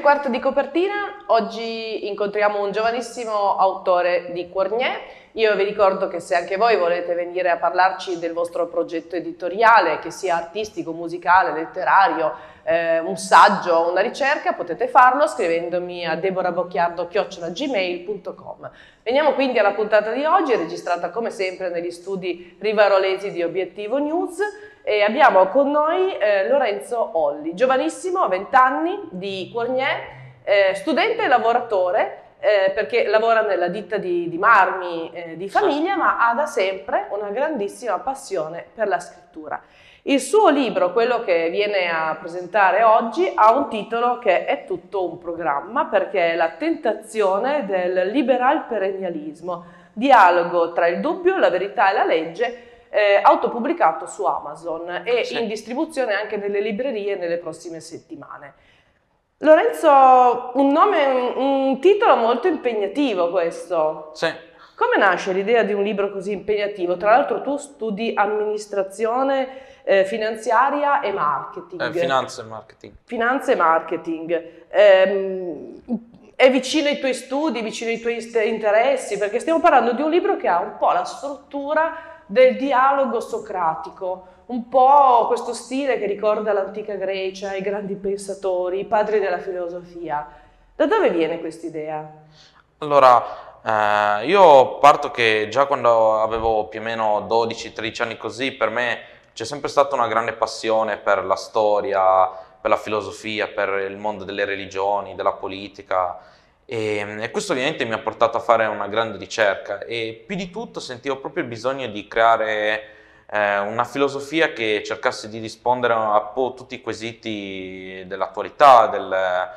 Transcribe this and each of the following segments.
quarto di copertina Oggi incontriamo un giovanissimo autore di Cornier. Io vi ricordo che se anche voi volete venire a parlarci del vostro progetto editoriale, che sia artistico, musicale, letterario, eh, un saggio o una ricerca, potete farlo scrivendomi a deborabocchiardo.gmail.com. Veniamo quindi alla puntata di oggi, registrata come sempre negli studi rivarolesi di Obiettivo News e abbiamo con noi eh, Lorenzo Olli, giovanissimo, a 20 anni, di Cornier, eh, studente e lavoratore, eh, perché lavora nella ditta di, di marmi eh, di famiglia, ma ha da sempre una grandissima passione per la scrittura. Il suo libro, quello che viene a presentare oggi, ha un titolo che è tutto un programma perché è la tentazione del liberal perennialismo, dialogo tra il dubbio, la verità e la legge, eh, autopubblicato su Amazon e sì. in distribuzione anche nelle librerie nelle prossime settimane. Lorenzo, un nome, un titolo molto impegnativo questo. Sì. Come nasce l'idea di un libro così impegnativo? Tra l'altro tu studi amministrazione eh, finanziaria e marketing. Eh, finanza e marketing. Finanza e marketing. Eh, è vicino ai tuoi studi, vicino ai tuoi interessi, perché stiamo parlando di un libro che ha un po' la struttura del dialogo socratico un po' questo stile che ricorda l'antica Grecia, i grandi pensatori, i padri della filosofia. Da dove viene questa idea? Allora, eh, io parto che già quando avevo più o meno 12-13 anni così, per me c'è sempre stata una grande passione per la storia, per la filosofia, per il mondo delle religioni, della politica. E, e, questo ovviamente mi ha portato a fare una grande ricerca e più di tutto sentivo proprio il bisogno di creare eh, una filosofia che cercasse di rispondere a po' tutti i quesiti dell'attualità, del,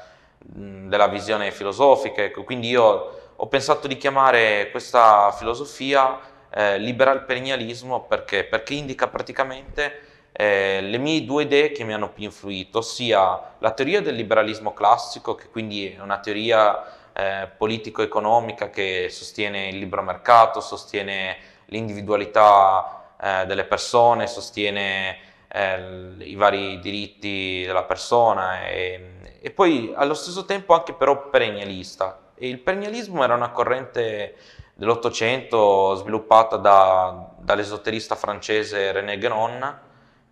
mm, della visione filosofica. Ecco, quindi io ho pensato di chiamare questa filosofia eh, liberal perennialismo perché? perché indica praticamente eh, le mie due idee che mi hanno più influito, ossia la teoria del liberalismo classico, che quindi è una teoria eh, politico-economica che sostiene il libero mercato, sostiene l'individualità eh, delle persone, sostiene eh, i vari diritti della persona e, e, poi allo stesso tempo anche però perennialista. E il perennialismo era una corrente dell'Ottocento sviluppata da, dall'esoterista francese René Guénon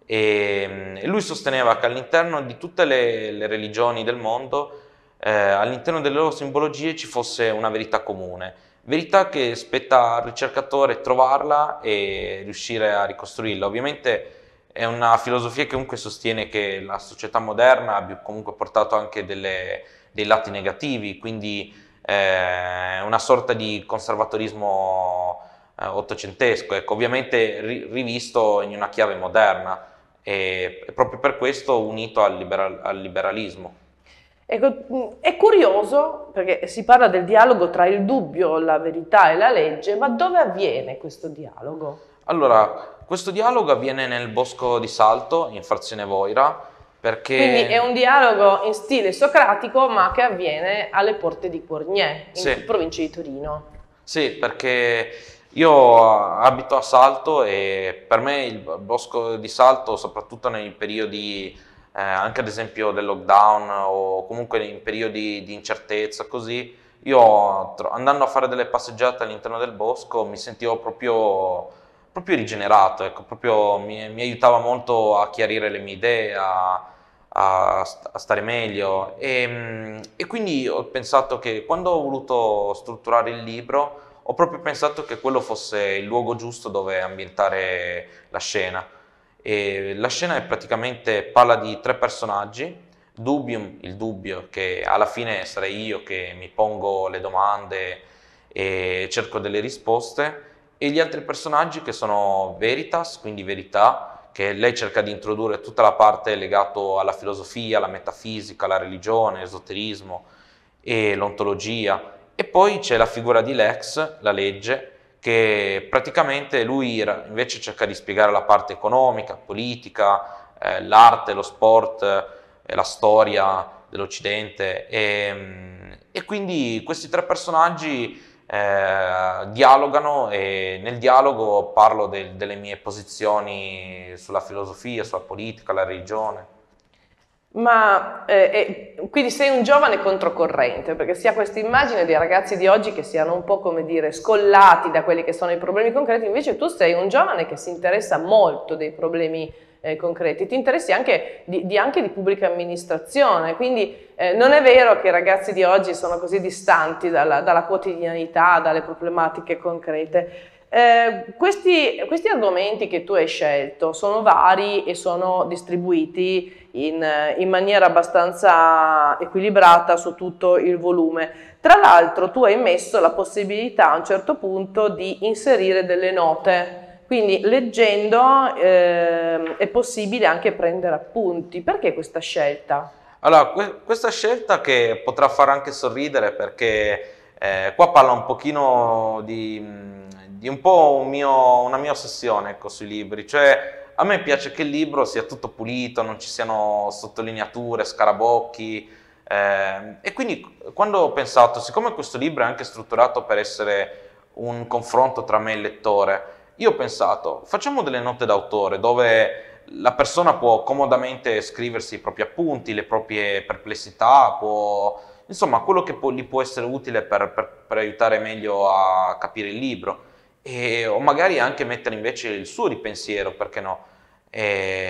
e, e, lui sosteneva che all'interno di tutte le, le religioni del mondo, eh, all'interno delle loro simbologie ci fosse una verità comune Verità che spetta al ricercatore trovarla e riuscire a ricostruirla. Ovviamente è una filosofia che comunque sostiene che la società moderna abbia comunque portato anche delle, dei lati negativi, quindi eh, una sorta di conservatorismo eh, ottocentesco, ecco, ovviamente ri- rivisto in una chiave moderna e, proprio per questo unito al, liberal- al liberalismo. Ecco, mm, è curioso perché si parla del dialogo tra il dubbio, la verità e la legge, ma dove avviene questo dialogo? Allora, questo dialogo avviene nel bosco di Salto, in frazione Voira, perché... Quindi è un dialogo in stile socratico, ma che avviene alle porte di Cornier, in sì. provincia di Torino. Sì, perché io abito a Salto e per me il bosco di Salto, soprattutto nei periodi eh, anche ad esempio del lockdown o comunque in periodi di incertezza, così, io andando a fare delle passeggiate all'interno del bosco mi sentivo proprio, proprio rigenerato, ecco, proprio mi, mi, aiutava molto a chiarire le mie idee, a, a, a stare meglio e, ehm, e quindi ho pensato che quando ho voluto strutturare il libro ho proprio pensato che quello fosse il luogo giusto dove ambientare la scena e la scena è praticamente parla di tre personaggi, Dubium, il dubbio, che alla fine sarei io che mi pongo le domande e cerco delle risposte, e gli altri personaggi che sono Veritas, quindi verità, che lei cerca di introdurre tutta la parte legata alla filosofia, alla metafisica, alla religione, all'esoterismo e l'ontologia. E poi c'è la figura di Lex, la legge, che praticamente lui invece cerca di spiegare la parte economica, politica, eh, l'arte, lo sport, eh, la storia dell'Occidente e, mm, e, quindi questi tre personaggi eh, dialogano e nel dialogo parlo del, delle mie posizioni sulla filosofia, sulla politica, la religione. Ma eh, eh, quindi sei un giovane controcorrente, perché si ha questa immagine dei ragazzi di oggi che siano un po' come dire scollati da quelli che sono i problemi concreti, invece tu sei un giovane che si interessa molto dei problemi eh, concreti, ti interessi anche di, di, anche di pubblica amministrazione, quindi eh, non è vero che i ragazzi di oggi sono così distanti dalla, dalla quotidianità, dalle problematiche concrete. Eh, questi, questi, argomenti che tu hai scelto sono vari e sono distribuiti in, eh, in maniera abbastanza equilibrata su tutto il volume. Tra l'altro tu hai messo la possibilità a un certo punto di inserire delle note quindi leggendo eh, è possibile anche prendere appunti. Perché questa scelta? Allora, que questa scelta che potrà far anche sorridere perché eh, qua parla un pochino di, mm, di un po' un mio, una mia ossessione ecco, sui libri, cioè a me piace che il libro sia tutto pulito, non ci siano sottolineature, scarabocchi eh, e quindi quando ho pensato, siccome questo libro è anche strutturato per essere un confronto tra me e il lettore, io ho pensato, facciamo delle note d'autore dove la persona può comodamente scriversi i propri appunti, le proprie perplessità, può, insomma quello che può, gli può essere utile per, per, per aiutare meglio a capire il libro e, o magari anche mettere invece il suo di pensiero, perché no? E,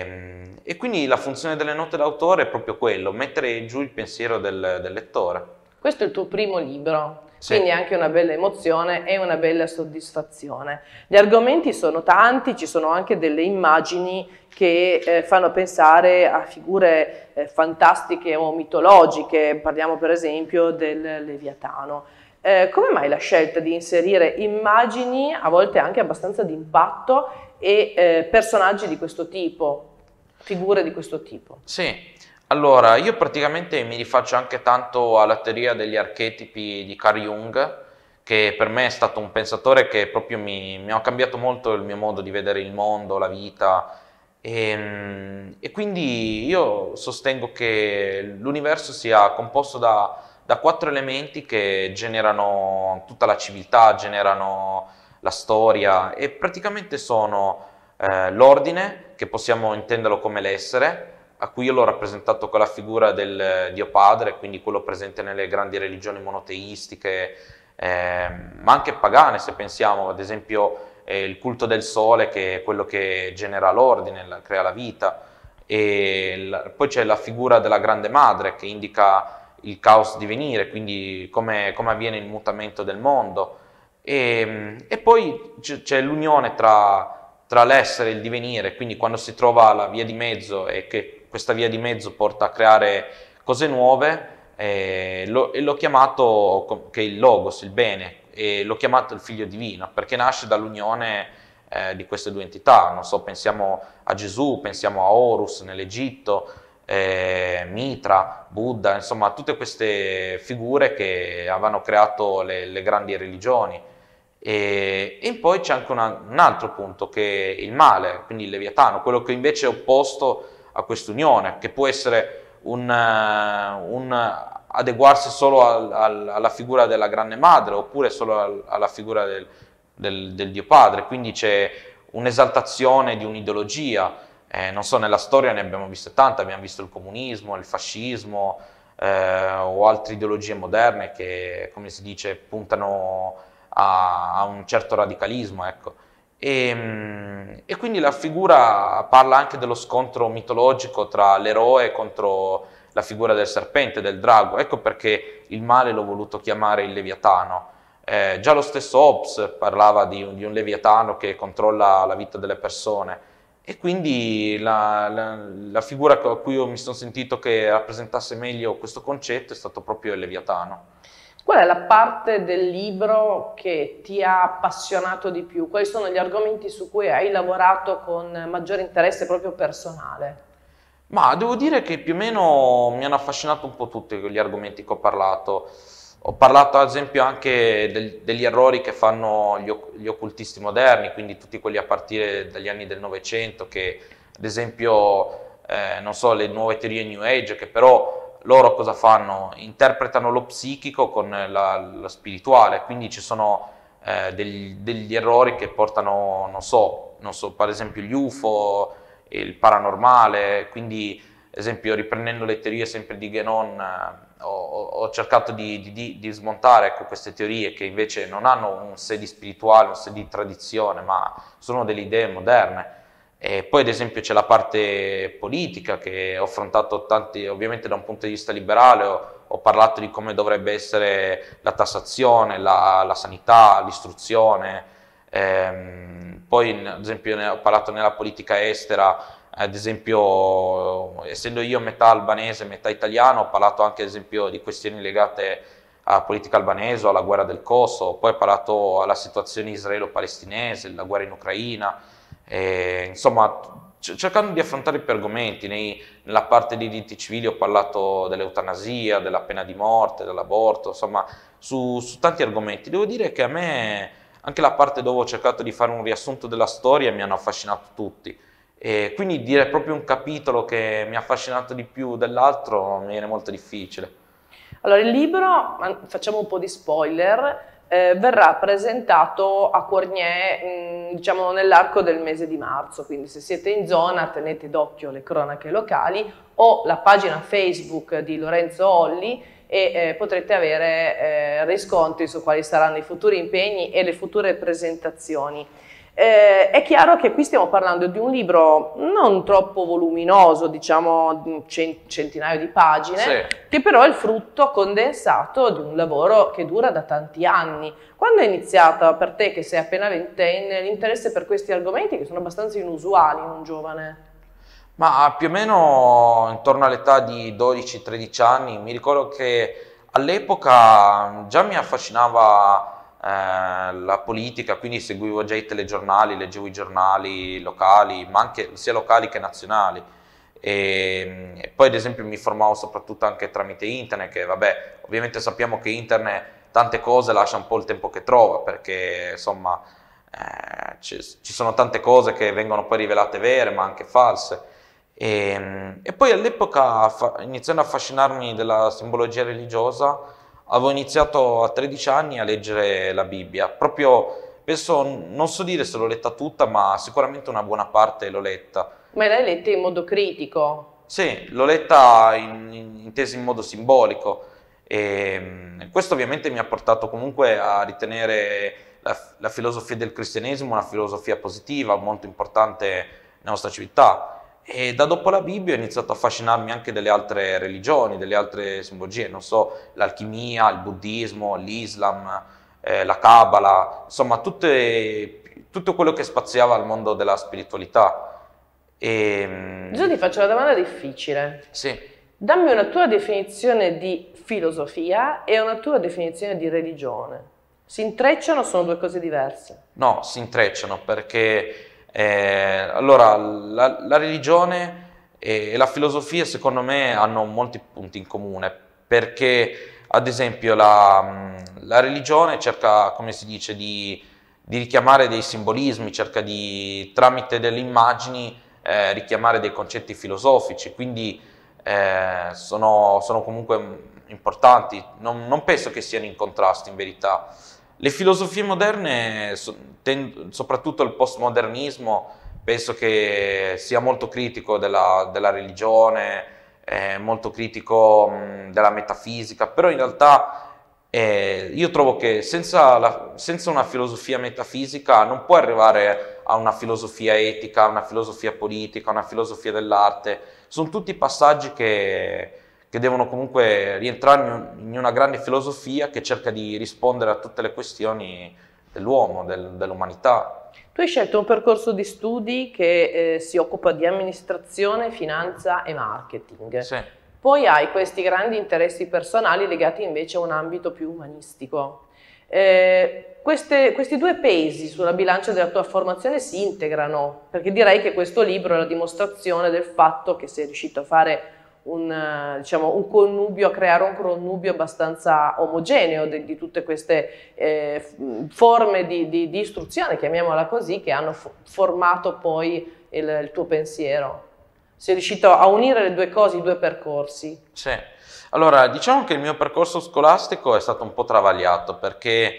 ehm, e, quindi la funzione delle note d'autore è proprio quello, mettere giù il pensiero del, del lettore. Questo è il tuo primo libro, sì. quindi è anche una bella emozione e una bella soddisfazione. Gli argomenti sono tanti, ci sono anche delle immagini che eh, fanno pensare a figure eh, fantastiche o mitologiche, parliamo per esempio del Leviatano. Eh, come mai la scelta di inserire immagini, a volte anche abbastanza di impatto, e eh, personaggi di questo tipo, figure di questo tipo? Sì, allora io praticamente mi rifaccio anche tanto alla teoria degli archetipi di Carl Jung, che per me è stato un pensatore che proprio mi, mi ha cambiato molto il mio modo di vedere il mondo, la vita. E, ehm, e quindi io sostengo che l'universo sia composto da da quattro elementi che generano tutta la civiltà, generano la storia e praticamente sono eh, l'ordine, che possiamo intenderlo come l'essere, a cui io l'ho rappresentato con la figura del eh, Dio Padre, quindi quello presente nelle grandi religioni monoteistiche, eh, ma anche pagane se pensiamo, ad esempio eh, il culto del sole che è quello che genera l'ordine, la, crea la vita, e la, poi c'è la figura della grande madre che indica il caos di venire, quindi come, come avviene il mutamento del mondo. E, e poi c'è l'unione tra, tra l'essere e il divenire, quindi quando si trova la via di mezzo e che questa via di mezzo porta a creare cose nuove, eh, lo, e l'ho chiamato, che è il logos, il bene, e l'ho chiamato il figlio divino, perché nasce dall'unione eh, di queste due entità. Non so, pensiamo a Gesù, pensiamo a Horus nell'Egitto, eh, Mitra, Buddha, insomma tutte queste figure che avevano creato le, le grandi religioni. E, e, poi c'è anche una, un altro punto che è il male, quindi il leviatano, quello che invece è opposto a quest'unione, che può essere un, eh, un adeguarsi solo al, al, alla figura della grande madre oppure solo al, alla figura del, del, del Dio Padre, quindi c'è un'esaltazione di un'ideologia, eh, non so, nella storia ne abbiamo viste tante, abbiamo visto il comunismo, il fascismo eh, o altre ideologie moderne che, come si dice, puntano a, a un certo radicalismo, ecco. E, ehm, e, quindi la figura parla anche dello scontro mitologico tra l'eroe contro la figura del serpente, del drago. Ecco perché il male l'ho voluto chiamare il leviatano. Eh, già lo stesso Hobbes parlava di, di un leviatano che controlla la vita delle persone. E quindi la, la, la figura a cui mi sono sentito che rappresentasse meglio questo concetto è stato proprio il Leviatano. Qual è la parte del libro che ti ha appassionato di più? Quali sono gli argomenti su cui hai lavorato con maggiore interesse proprio personale? Ma devo dire che più o meno mi hanno affascinato un po' tutti gli argomenti che ho parlato. Ho parlato ad esempio anche del, degli errori che fanno gli, gli, occultisti moderni, quindi tutti quelli a partire dagli anni del Novecento, che ad esempio, eh, non so, le nuove teorie New Age, che però loro cosa fanno? Interpretano lo psichico con la, lo spirituale, quindi ci sono eh, degli, degli, errori che portano, non so, non so, per esempio gli UFO, il paranormale, quindi, ad esempio, riprendendo le teorie sempre di Genon, ho, ho, cercato di, di, di smontare ecco, queste teorie che invece non hanno un sedi spirituale, un sedi di tradizione, ma sono delle idee moderne. E poi ad esempio c'è la parte politica che ho affrontato tanti, ovviamente da un punto di vista liberale, ho, ho parlato di come dovrebbe essere la tassazione, la, la sanità, l'istruzione, ehm, poi ad esempio ne ho parlato nella politica estera, ad esempio, essendo io metà albanese, metà italiano, ho parlato anche ad esempio di questioni legate alla politica albanese, alla guerra del Kosovo, poi ho parlato alla situazione israelo-palestinese, la guerra in Ucraina, e, insomma cercando di affrontare più argomenti, Nei, nella parte dei diritti civili ho parlato dell'eutanasia, della pena di morte, dell'aborto, insomma su, su tanti argomenti. Devo dire che a me anche la parte dove ho cercato di fare un riassunto della storia mi hanno affascinato tutti e quindi dire proprio un capitolo che mi ha affascinato di più dell'altro mi viene molto difficile. Allora, il libro, facciamo un po' di spoiler, eh, verrà presentato a Cornier, mm, diciamo, nell'arco del mese di marzo, quindi se siete in zona tenete d'occhio le cronache locali o la pagina Facebook di Lorenzo Olli e eh, potrete avere eh, riscontri su quali saranno i futuri impegni e le future presentazioni. Eh, è chiaro che qui stiamo parlando di un libro non troppo voluminoso, diciamo centinaio di pagine, sì. che però è il frutto condensato di un lavoro che dura da tanti anni. Quando è iniziata per te, che sei appena ventenne, l'interesse per questi argomenti che sono abbastanza inusuali in un giovane? Ma ah, più o meno intorno all'età di 12-13 anni, mi ricordo che all'epoca già mi affascinava eh, la politica, quindi seguivo già i telegiornali, leggevo i giornali locali, ma anche sia locali che nazionali. E, ehm, e poi ad esempio mi formavo soprattutto anche tramite internet, che vabbè, ovviamente sappiamo che internet tante cose lascia un po' il tempo che trova, perché insomma eh, ci, ci, sono tante cose che vengono poi rivelate vere, ma anche false. E, ehm, e poi all'epoca, fa, iniziando a affascinarmi della simbologia religiosa, avevo iniziato a 13 anni a leggere la Bibbia, proprio penso, non so dire se l'ho letta tutta, ma sicuramente una buona parte l'ho letta. Ma l'hai letta in modo critico? Sì, l'ho letta in, intesa in modo simbolico e ehm, questo ovviamente mi ha portato comunque a ritenere la, la filosofia del cristianesimo una filosofia positiva, molto importante nella nostra civiltà e da dopo la Bibbia ho iniziato a affascinarmi anche delle altre religioni, delle altre simbologie, non so, l'alchimia, il buddismo, l'Islam, eh, la Kabbalah, insomma tutte, tutto quello che spaziava al mondo della spiritualità. E... Mm, Io ti faccio una domanda difficile. Sì. Dammi una tua definizione di filosofia e una tua definizione di religione. Si intrecciano o sono due cose diverse? No, si intrecciano perché eh, allora, la, la religione e, e la filosofia secondo me hanno molti punti in comune, perché ad esempio la, la religione cerca, come si dice, di, di, richiamare dei simbolismi, cerca di, tramite delle immagini, eh, richiamare dei concetti filosofici, quindi eh, sono, sono, comunque importanti, non, non penso che siano in contrasto in verità. Le filosofie moderne, soprattutto il postmodernismo, penso che sia molto critico della, della religione, eh, molto critico mh, della metafisica, però in realtà eh, io trovo che senza, la, senza, una filosofia metafisica non puoi arrivare a una filosofia etica, una filosofia politica, una filosofia dell'arte, sono tutti passaggi che che devono comunque rientrare in una grande filosofia che cerca di rispondere a tutte le questioni dell'uomo, del, dell'umanità. Tu hai scelto un percorso di studi che eh, si occupa di amministrazione, finanza e marketing. Sì. Poi hai questi grandi interessi personali legati invece a un ambito più umanistico. Eh, queste, questi due pesi sulla bilancia della tua formazione si integrano, perché direi che questo libro è la dimostrazione del fatto che sei riuscito a fare un, diciamo, un, connubio, creare un connubio abbastanza omogeneo di, di tutte queste eh, mm, forme di, di, di, istruzione, chiamiamola così, che hanno formato poi il, il, tuo pensiero. Sei riuscito a unire le due cose, i due percorsi? Sì, allora diciamo che il mio percorso scolastico è stato un po' travagliato perché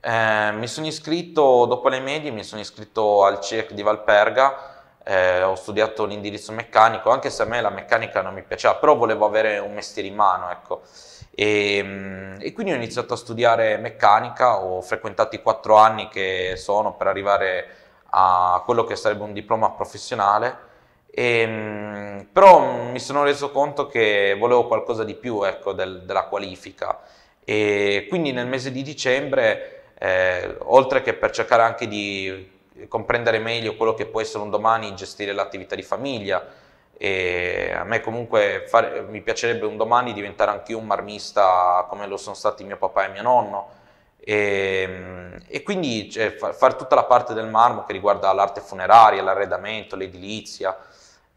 eh, mi sono iscritto, dopo le medie, mi sono iscritto al CIEC di Valperga eh, ho studiato l'indirizzo meccanico, anche se a me la meccanica non mi piaceva, però volevo avere un mestiere in mano, ecco. E, ehm, e quindi ho iniziato a studiare meccanica, ho frequentato i quattro anni che sono per arrivare a quello che sarebbe un diploma professionale, e, ehm, però mi sono reso conto che volevo qualcosa di più ecco, del, della qualifica e quindi nel mese di dicembre, eh, oltre che per cercare anche di comprendere meglio quello che può essere un domani gestire l'attività di famiglia. E a me comunque fare, mi piacerebbe un domani diventare anch'io un marmista come lo sono stati mio papà e mio nonno. E, ehm, e quindi cioè, fare tutta la parte del marmo che riguarda l'arte funeraria, l'arredamento, l'edilizia.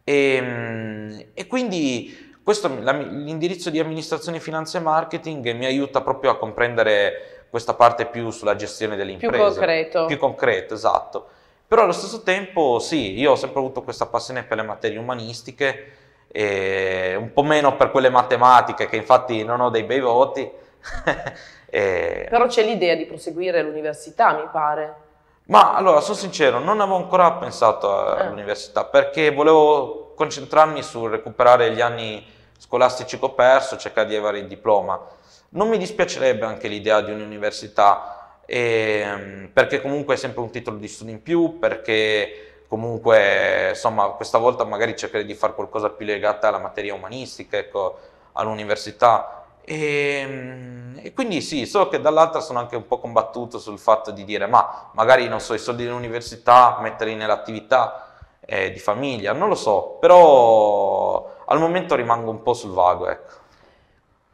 E, ehm, e quindi questo, la, l'indirizzo di amministrazione, finanza e marketing mi aiuta proprio a comprendere questa parte più sulla gestione delle imprese. Più concreto. Più concreto, esatto. Però allo stesso tempo sì, io ho sempre avuto questa passione per le materie umanistiche, un po' meno per quelle matematiche, che infatti non ho dei bei voti. e... Però c'è l'idea di proseguire l'università, mi pare. Ma allora, sono sincero, non avevo ancora pensato eh. all'università, eh. perché volevo concentrarmi sul recuperare gli anni scolastici che ho perso, cercare di avere il diploma. Non mi dispiacerebbe anche l'idea di un'università, e, ehm, perché comunque è sempre un titolo di studio in più, perché comunque insomma questa volta magari cercherei di fare qualcosa più legato alla materia umanistica, ecco, all'università. E, ehm, e, quindi sì, so che dall'altra sono anche un po' combattuto sul fatto di dire ma magari non so, i soldi dell'università metterli nell'attività eh, di famiglia, non lo so, però al momento rimango un po' sul vago, ecco.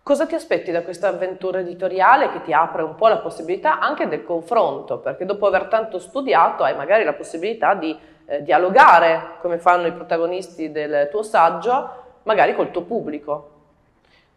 Cosa ti aspetti da questa avventura editoriale che ti apre un po' la possibilità anche del confronto? Perché dopo aver tanto studiato hai magari la possibilità di eh, dialogare, come fanno i protagonisti del tuo saggio, magari col tuo pubblico.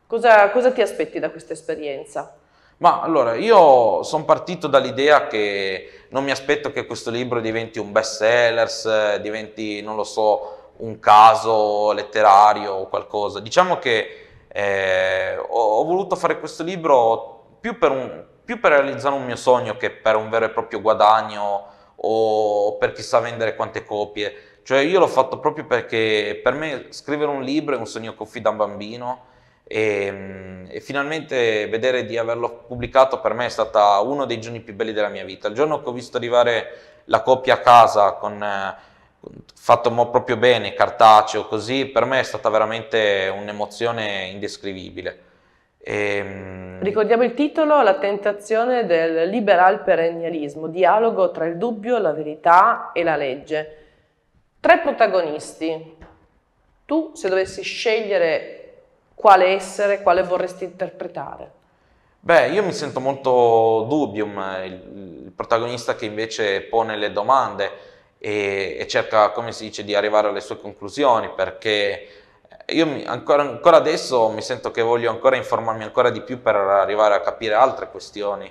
Cosa, cosa ti aspetti da questa esperienza? Ma allora, io sono partito dall'idea che non mi aspetto che questo libro diventi un best seller, diventi, non lo so, un caso letterario o qualcosa. Diciamo che eh, ho, ho, voluto fare questo libro più per, un, più per, realizzare un mio sogno che per un vero e proprio guadagno o per chissà vendere quante copie. Cioè io l'ho fatto proprio perché per me scrivere un libro è un sogno che ho fin da bambino e, e finalmente vedere di averlo pubblicato per me è stato uno dei giorni più belli della mia vita. Il giorno che ho visto arrivare la coppia a casa con... Eh, fatto proprio bene, cartaceo, così, per me è stata veramente un'emozione indescrivibile. E... Ehm, Ricordiamo il titolo La tentazione del liberal perennialismo, dialogo tra il dubbio, la verità e la legge. Tre protagonisti. Tu, se dovessi scegliere quale essere, quale vorresti interpretare? Beh, io mi sento molto dubbium, il, il protagonista che invece pone le domande e, e cerca, come si dice, di arrivare alle sue conclusioni perché io mi, ancora, ancora, adesso mi sento che voglio ancora informarmi ancora di più per arrivare a capire altre questioni.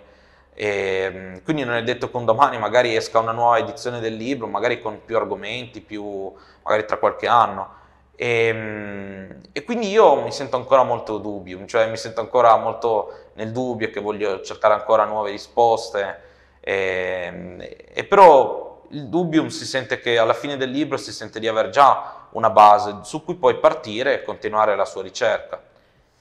E, quindi non è detto che un domani magari esca una nuova edizione del libro, magari con più argomenti, più, magari tra qualche anno. E, e, quindi io mi sento ancora molto dubbio, cioè mi sento ancora molto nel dubbio che voglio cercare ancora nuove risposte. E, e però il dubbium si sente che alla fine del libro si sente di aver già una base su cui poi partire e continuare la sua ricerca.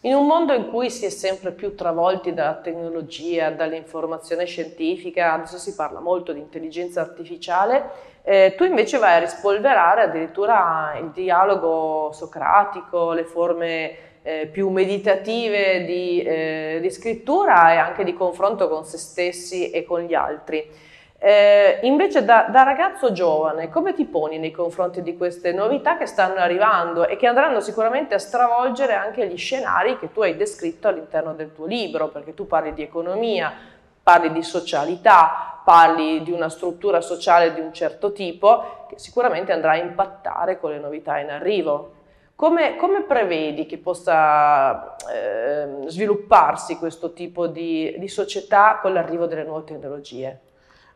In un mondo in cui si è sempre più travolti dalla tecnologia, dall'informazione scientifica, adesso si parla molto di intelligenza artificiale, eh, tu invece vai a rispolverare addirittura il dialogo socratico, le forme eh, più meditative di, eh, di scrittura e anche di confronto con se stessi e con gli altri. Eh, invece da, da, ragazzo giovane, come ti poni nei confronti di queste novità che stanno arrivando e che andranno sicuramente a stravolgere anche gli scenari che tu hai descritto all'interno del tuo libro, perché tu parli di economia, parli di socialità, parli di una struttura sociale di un certo tipo che sicuramente andrà a impattare con le novità in arrivo. Come, come prevedi che possa eh, svilupparsi questo tipo di, di società con l'arrivo delle nuove tecnologie?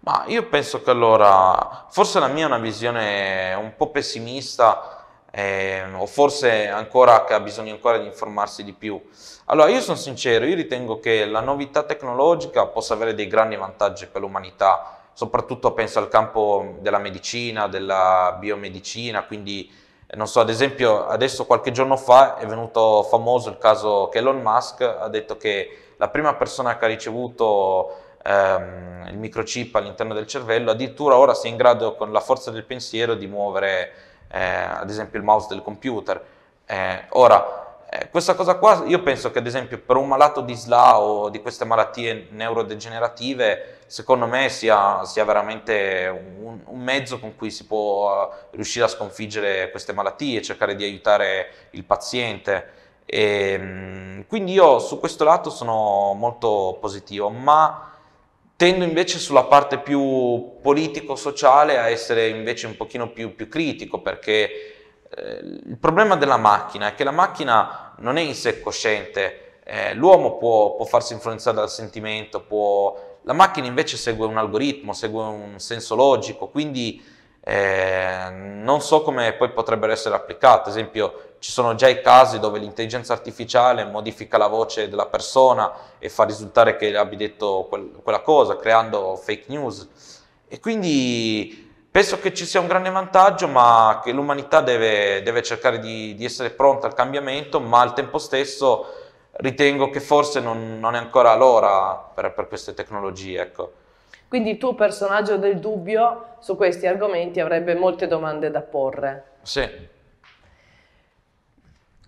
Ma io penso che allora, forse la mia è una visione un po' pessimista, eh, o forse ancora che ha bisogno ancora di informarsi di più. Allora, io sono sincero, io ritengo che la novità tecnologica possa avere dei grandi vantaggi per l'umanità, soprattutto penso al campo della medicina, della biomedicina, quindi non so, ad esempio adesso qualche giorno fa è venuto famoso il caso che Elon Musk ha detto che la prima persona che ha ricevuto ehm, il microchip all'interno del cervello, addirittura ora si in grado con la forza del pensiero di muovere eh, ad esempio il mouse del computer. Eh, ora, eh, questa cosa qua io penso che ad esempio per un malato di SLA o di queste malattie neurodegenerative, secondo me sia, sia veramente un, un, mezzo con cui si può eh, riuscire a sconfiggere queste malattie, cercare di aiutare il paziente. E, ehm, quindi io su questo lato sono molto positivo, ma Tendo invece sulla parte più politico-sociale a essere invece un pochino più, più critico perché eh, il problema della macchina è che la macchina non è in sé cosciente, eh, l'uomo può, può, farsi influenzare dal sentimento, può... la macchina invece segue un algoritmo, segue un senso logico, quindi eh, non so come poi potrebbero essere applicate, ad esempio ci sono già i casi dove l'intelligenza artificiale modifica la voce della persona e fa risultare che abbia detto quel, quella cosa, creando fake news. E quindi penso che ci sia un grande vantaggio, ma che l'umanità deve, deve cercare di, di, essere pronta al cambiamento, ma al tempo stesso ritengo che forse non, non è ancora l'ora per, per queste tecnologie. Ecco. Quindi il tuo personaggio del dubbio su questi argomenti avrebbe molte domande da porre. Sì.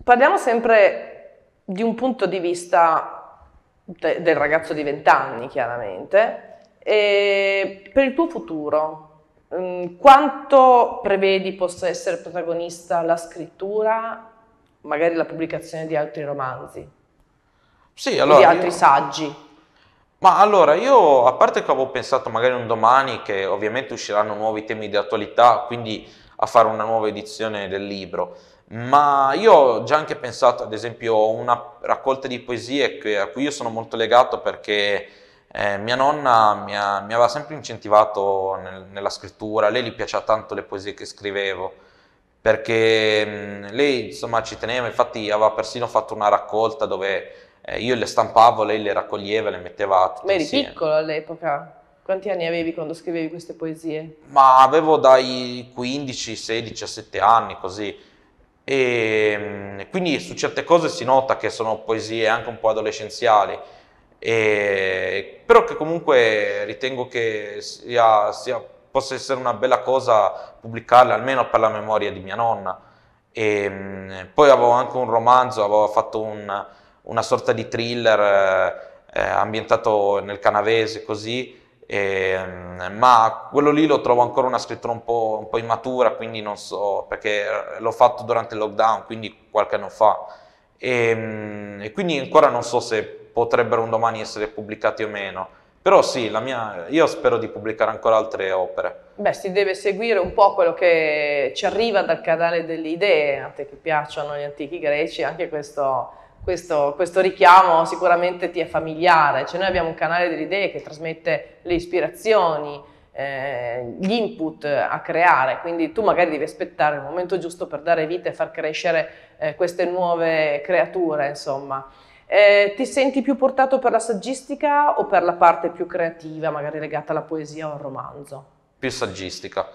Parliamo sempre di un punto di vista de- del ragazzo di 20 anni, chiaramente. E per il tuo futuro, mm, quanto prevedi possa essere protagonista la scrittura, magari la pubblicazione di altri romanzi? Sì, allora, di altri io... saggi? Ma allora, io a parte che avevo pensato magari un domani che ovviamente usciranno nuovi temi di attualità, quindi a fare una nuova edizione del libro, ma io ho già anche pensato ad esempio a una raccolta di poesie a cui io sono molto legato perché eh, mia nonna mi, ha, mi, aveva sempre incentivato nel, nella scrittura, a lei gli piaceva tanto le poesie che scrivevo, perché mh, lei insomma ci teneva, infatti aveva persino fatto una raccolta dove eh, io le stampavo, lei le raccoglieva, le metteva tutte Ma eri insieme. piccolo all'epoca? Quanti anni avevi quando scrivevi queste poesie? Ma avevo dai 15, 16, 17 anni, così. E ehm, quindi su certe cose si nota che sono poesie anche un po' adolescenziali, e, però che comunque ritengo che sia, sia, possa essere una bella cosa pubblicarle, almeno per la memoria di mia nonna. E, ehm, poi avevo anche un romanzo, avevo fatto un, una sorta di thriller eh, eh ambientato nel canavese così, e, ehm, ma quello lì lo trovo ancora una scrittura un po', un po', immatura, quindi non so, perché l'ho fatto durante il lockdown, quindi qualche anno fa, e, ehm, e quindi ancora non so se potrebbero un domani essere pubblicati o meno. Però sì, mia, io spero di pubblicare ancora altre opere. Beh, si deve seguire un po' quello che ci arriva dal canale delle idee, a te che piacciono gli antichi greci, anche questo questo, questo, richiamo sicuramente ti è familiare, cioè noi abbiamo un canale delle idee che trasmette le ispirazioni, eh, gli input a creare, quindi tu magari devi aspettare il momento giusto per dare vita e far crescere eh, queste nuove creature, insomma. Eh, ti senti più portato per la saggistica o per la parte più creativa, magari legata alla poesia o al romanzo? Più saggistica,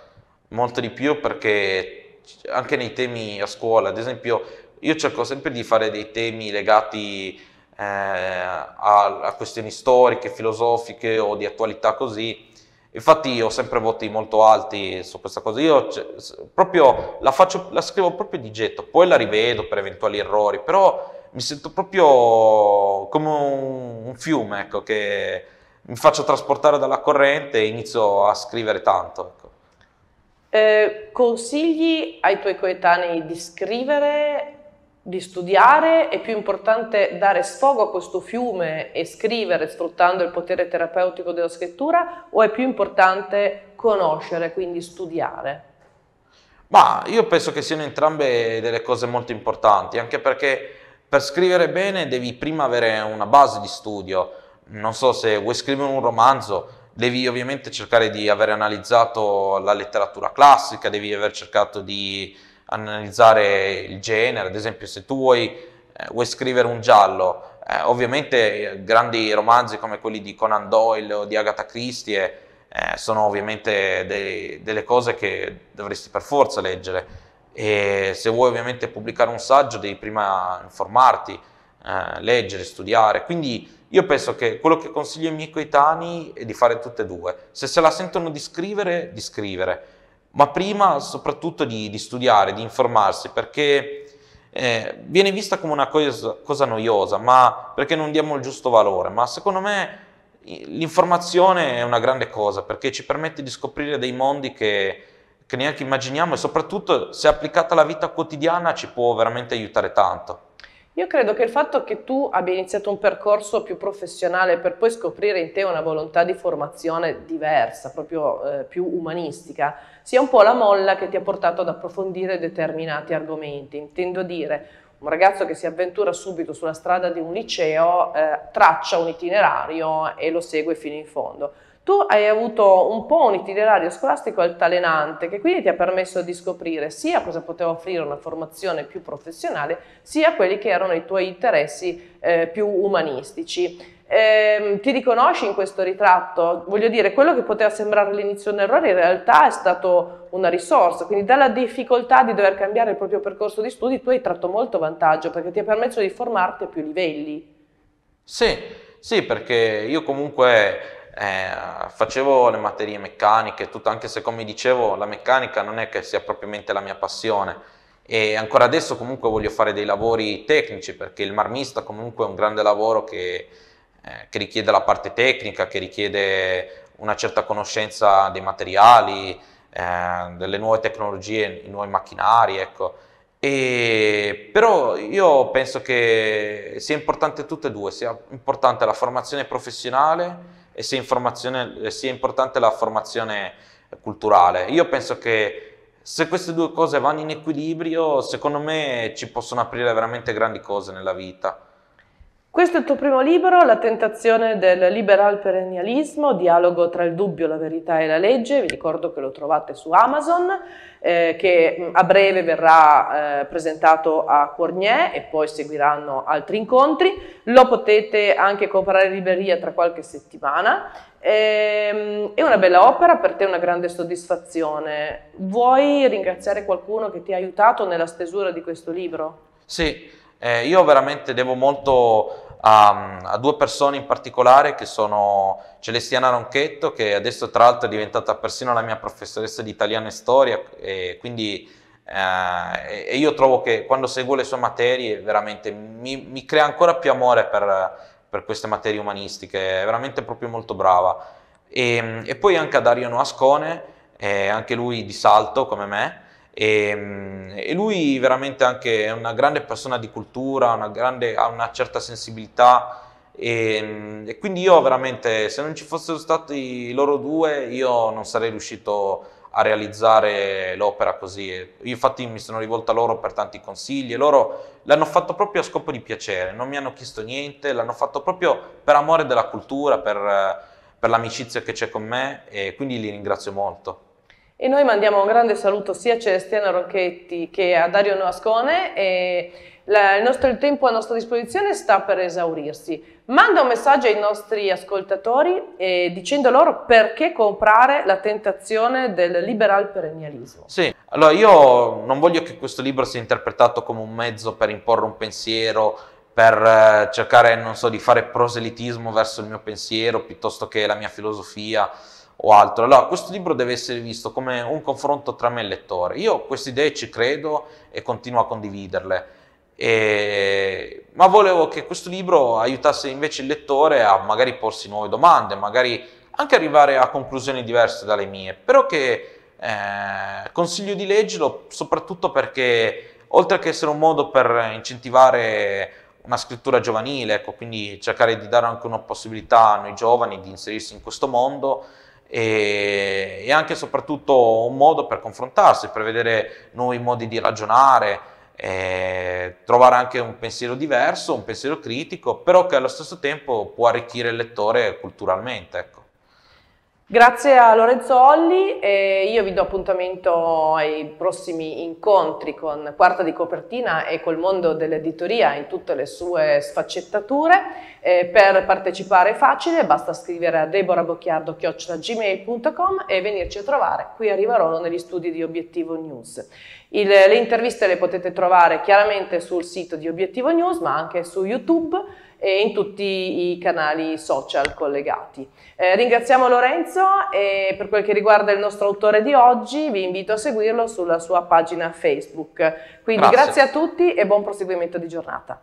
molto di più perché anche nei temi a scuola, ad esempio io cerco sempre di fare dei temi legati eh, a, a, questioni storiche, filosofiche o di attualità così. Infatti ho sempre voti molto alti su questa cosa. Io cioè, proprio la, faccio, la scrivo proprio di getto, poi la rivedo per eventuali errori, però mi sento proprio come un, un fiume, ecco, che mi faccio trasportare dalla corrente e inizio a scrivere tanto. Ecco. Eh, consigli ai tuoi coetanei di scrivere di studiare, è più importante dare sfogo a questo fiume e scrivere sfruttando il potere terapeutico della scrittura o è più importante conoscere, quindi studiare? Ma io penso che siano entrambe delle cose molto importanti, anche perché per scrivere bene devi prima avere una base di studio. Non so se vuoi scrivere un romanzo, devi ovviamente cercare di aver analizzato la letteratura classica, devi aver cercato di analizzare il genere, ad esempio se tu vuoi, eh, vuoi scrivere un giallo, eh, ovviamente eh, grandi romanzi come quelli di Conan Doyle o di Agatha Christie eh, sono ovviamente dei, delle cose che dovresti per forza leggere e se vuoi ovviamente pubblicare un saggio devi prima informarti, eh, leggere, studiare, quindi io penso che quello che consiglio ai miei coetanei è di fare tutte e due, se se la sentono di scrivere, di scrivere, ma prima soprattutto di, di studiare, di informarsi, perché eh, viene vista come una cosa, cosa noiosa, ma perché non diamo il giusto valore, ma secondo me l'informazione è una grande cosa, perché ci permette di scoprire dei mondi che, che neanche immaginiamo e soprattutto se applicata alla vita quotidiana ci può veramente aiutare tanto. Io credo che il fatto che tu abbia iniziato un percorso più professionale per poi scoprire in te una volontà di formazione diversa, proprio eh, più umanistica, sia un po' la molla che ti ha portato ad approfondire determinati argomenti. Intendo dire, un ragazzo che si avventura subito sulla strada di un liceo eh, traccia un itinerario e lo segue fino in fondo. Tu hai avuto un po' un itinerario scolastico altalenante che quindi ti ha permesso di scoprire sia cosa poteva offrire una formazione più professionale, sia quelli che erano i tuoi interessi eh, più umanistici eh, ti riconosci in questo ritratto? Voglio dire, quello che poteva sembrare all'inizio un errore in realtà è stato una risorsa, quindi dalla difficoltà di dover cambiare il proprio percorso di studi tu hai tratto molto vantaggio perché ti ha permesso di formarti a più livelli. Sì, sì, perché io comunque... Eh, facevo le materie meccaniche, tutto, anche se come dicevo la meccanica non è che sia propriamente la mia passione e ancora adesso comunque voglio fare dei lavori tecnici perché il marmista comunque è un grande lavoro che eh, che richiede la parte tecnica, che richiede una certa conoscenza dei materiali, eh, delle nuove tecnologie, i nuovi macchinari, ecco. E, però io penso che sia importante tutte e due, sia importante la formazione professionale e sia, sia importante la formazione culturale. Io penso che se queste due cose vanno in equilibrio, secondo me ci possono aprire veramente grandi cose nella vita. Questo è il tuo primo libro, La tentazione del liberal perennialismo, dialogo tra il dubbio, la verità e la legge. Vi ricordo che lo trovate su Amazon, eh, che a breve verrà eh, presentato a Cornier e poi seguiranno altri incontri. Lo potete anche comprare in libreria tra qualche settimana. Eh, è una bella opera, per te una grande soddisfazione. Vuoi ringraziare qualcuno che ti ha aiutato nella stesura di questo libro? Sì, eh, io veramente devo molto a, a, due persone in particolare che sono Celestiana Ronchetto, che adesso tra l'altro è diventata persino la mia professoressa di italiano e storia, e quindi eh, e io trovo che quando seguo le sue materie veramente mi, mi crea ancora più amore per, per, queste materie umanistiche, è veramente proprio molto brava. E, e poi anche a Dario Noascone, eh, anche lui di Salto come me, e, ehm, e, lui veramente anche è una grande persona di cultura, una grande, ha una certa sensibilità e, ehm, e, quindi io veramente se non ci fossero stati loro due io non sarei riuscito a realizzare l'opera così. Io infatti mi sono rivolto a loro per tanti consigli e loro l'hanno fatto proprio a scopo di piacere, non mi hanno chiesto niente, l'hanno fatto proprio per amore della cultura, per, per l'amicizia che c'è con me e quindi li ringrazio molto. E noi mandiamo un grande saluto sia a Celestiano Ronchetti che a Dario Noascone e la, il, nostro, il tempo a nostra disposizione sta per esaurirsi. Manda un messaggio ai nostri ascoltatori eh, dicendo loro perché comprare la tentazione del liberal perennialismo. Sì, allora io non voglio che questo libro sia interpretato come un mezzo per imporre un pensiero, per eh, cercare, non so, di fare proselitismo verso il mio pensiero piuttosto che la mia filosofia o altro. Allora, questo libro deve essere visto come un confronto tra me e il lettore. Io queste idee ci credo e continuo a condividerle. E... Ma volevo che questo libro aiutasse invece il lettore a magari porsi nuove domande, magari anche arrivare a conclusioni diverse dalle mie, però che eh, consiglio di leggerlo soprattutto perché oltre che essere un modo per incentivare una scrittura giovanile, ecco, quindi cercare di dare anche una possibilità a noi giovani di inserirsi in questo mondo, e, e anche e soprattutto un modo per confrontarsi, per vedere nuovi modi di ragionare, eh, trovare anche un pensiero diverso, un pensiero critico, però che allo stesso tempo può arricchire il lettore culturalmente. Ecco. Grazie a Lorenzo Olli e io vi do appuntamento ai prossimi incontri con Quarta di Copertina e col mondo dell'editoria in tutte le sue sfaccettature. E per partecipare è facile, basta scrivere a deborabocchiardo.gmail.com e venirci a trovare qui a Rivarolo negli studi di Obiettivo News. Il, le interviste le potete trovare chiaramente sul sito di Obiettivo News ma anche su YouTube e in tutti i canali social collegati. Eh, ringraziamo Lorenzo e per quel che riguarda il nostro autore di oggi vi invito a seguirlo sulla sua pagina Facebook. Quindi grazie, grazie a tutti e buon proseguimento di giornata.